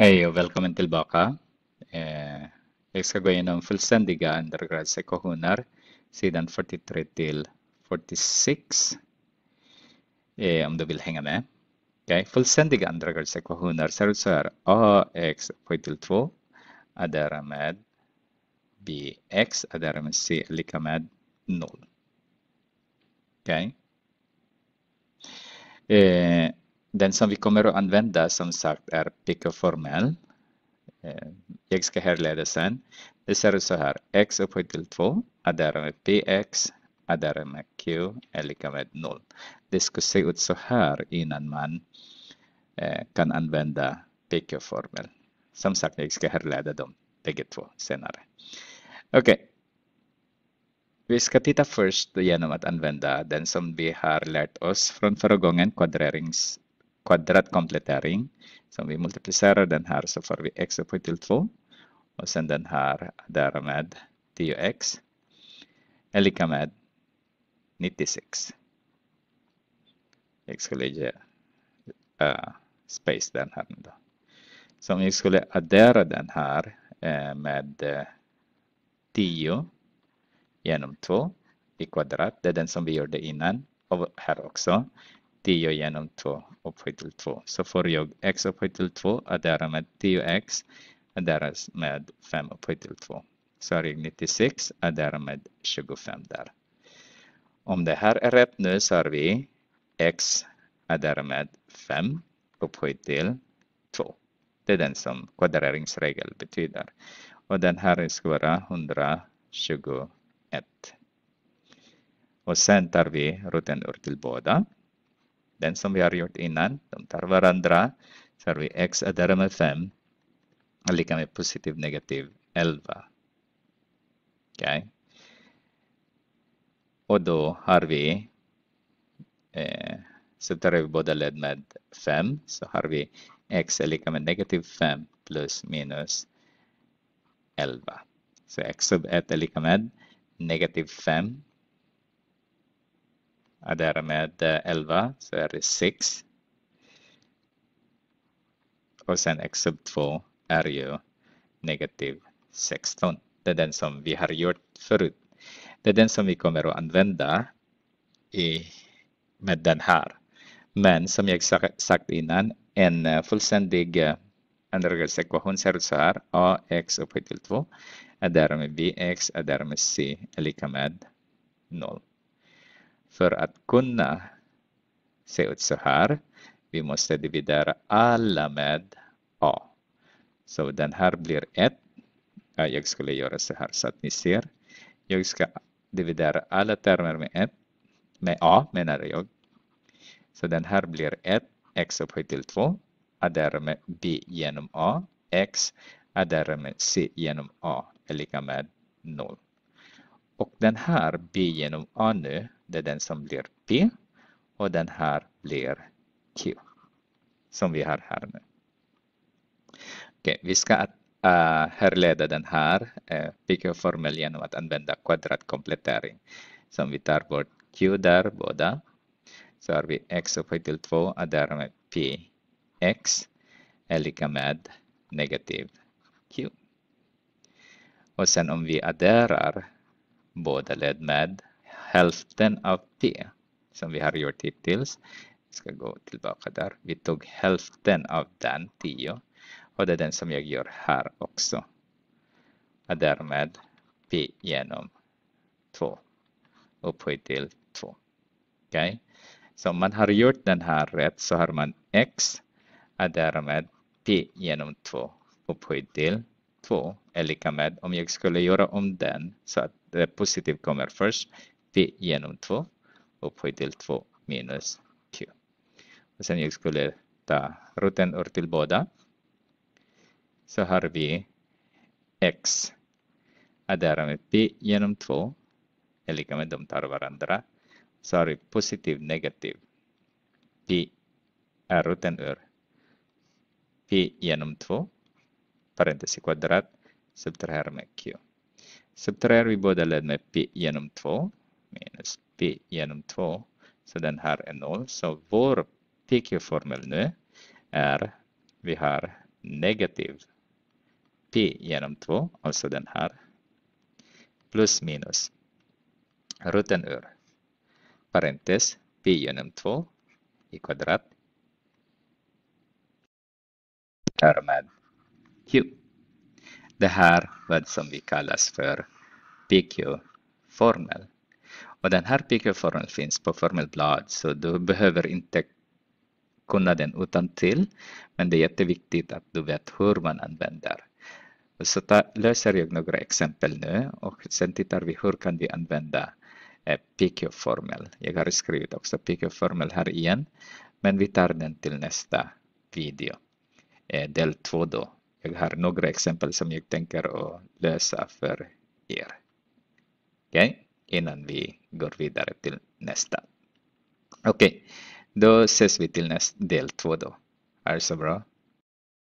Hej och välkommen tillbaka. Eh, jag ska gå igenom fullständiga undergradsekvationer sidan 43 till 46 eh, om du vill hänga med. Okay. Fullständiga undergradsekvationer ser ut så här. ax upphöjt till 2 är därmed bx är därmed c lika med 0. Okay. Eh, den som vi kommer att använda som sagt är pk-formell. Jag eh, ska härleda sen. Det ser ut så här. x upphöjt till 2 adderar med px adderar med q är lika med 0. Det ska se ut så här innan man eh, kan använda pk-formel. Som sagt, jag ska härleda dem bägge två senare. Okej. Okay. Vi ska titta först genom att använda den som vi har lärt oss från förra gången, kvadrerings kvadratkomplettering. Så vi multiplicerar den här så får vi x upphöjt till 2. Och sen den här därmed 10x är lika med 96. Jag skulle ge uh, space den här nu då. Så om vi skulle addera den här uh, med uh, eh, 10 genom 2 i kvadrat, det är den som vi gjorde innan och här också. 10 genom 2 upphöjt till 2. Så får jag x upphöjt till 2 och därmed 10x och därmed 5 upphöjt till 2. Så har jag 96 och därmed 25 där. Om det här är rätt nu så har vi x och därmed 5 upphöjt till 2. Det är den som kvadreringsregel betyder. Och den här ska vara 121. Och sen tar vi roten ur till båda den som vi har gjort innan. De tar varandra. Så har vi x är eh, där med 5 är lika med positiv negativ 11. Okej. Okay. Och då har vi eh, så tar vi båda led med 5 så har vi x är lika med negativ 5 plus minus 11. Så x sub 1 är lika med negativ 5 adderar med 11 eh, så är det 6. Och sen x sub 2 är ju negativ 16. Det är den som vi har gjort förut. Det är den som vi kommer att använda i, med den här. Men som jag sagt innan, en eh, fullständig andragradsekvation eh, ser ut så här. ax upphöjt till 2 är därmed bx är därmed c är lika med 0. För att kunna se ut så här, vi måste dividera alla med A. Så den här blir 1. Jag skulle göra så här så att ni ser. Jag ska dividera alla termer med 1. Med A menar jag. Så den här blir 1, x upphöjt till 2. Addera med B genom A. X addera med C genom A är lika med 0. Och den här B genom A nu det är den som blir P och den här blir Q som vi har här nu. Okay, vi ska eh, härleda den här eh, PQ-formeln genom att använda kvadratkomplettering. Så om vi tar bort Q där båda så har vi x upphöjt till 2 och därmed px är lika med negativ q. Och sen om vi adderar båda led med hälften av det som vi har gjort hittills. Vi ska gå tillbaka där. Vi tog hälften av den 10 och det är den som jag gör här också. Och därmed P genom 2 upphöjt till 2. Okay? Så om man har gjort den här rätt så har man x och därmed P genom 2 upphöjt till 2 är lika med om jag skulle göra om den så att det positiv kommer först v genom 2 upphöjt till 2 minus q. Och sen jag skulle ta roten ur till båda. Så har vi x addera med p genom 2 är lika med de tar varandra. Så har vi positiv negativ. p är roten ur p genom 2 parentes i kvadrat subtraherar med q. Subtraherar vi båda led med p genom 2 pi genom 2. Så den här är 0. Så vår PQ-formel nu är, vi har negativ pi genom 2, alltså den här, plus minus roten ur parentes pi genom 2 i kvadrat här q. Det här är vad som vi kallas för PQ-formel. Och den här pickelformeln finns på formelblad så du behöver inte kunna den utan till. Men det är jätteviktigt att du vet hur man använder. Så ta, löser jag några exempel nu och sen tittar vi hur kan vi använda eh, PQ-formel. Jag har skrivit också PQ-formel här igen, men vi tar den till nästa video, eh, del 2 då. Jag har några exempel som jag tänker att lösa för er. Okej? Okay? in vi we går vidare till nästa. Okej, okay. då ses vi till nästa del två då. Är det så bra?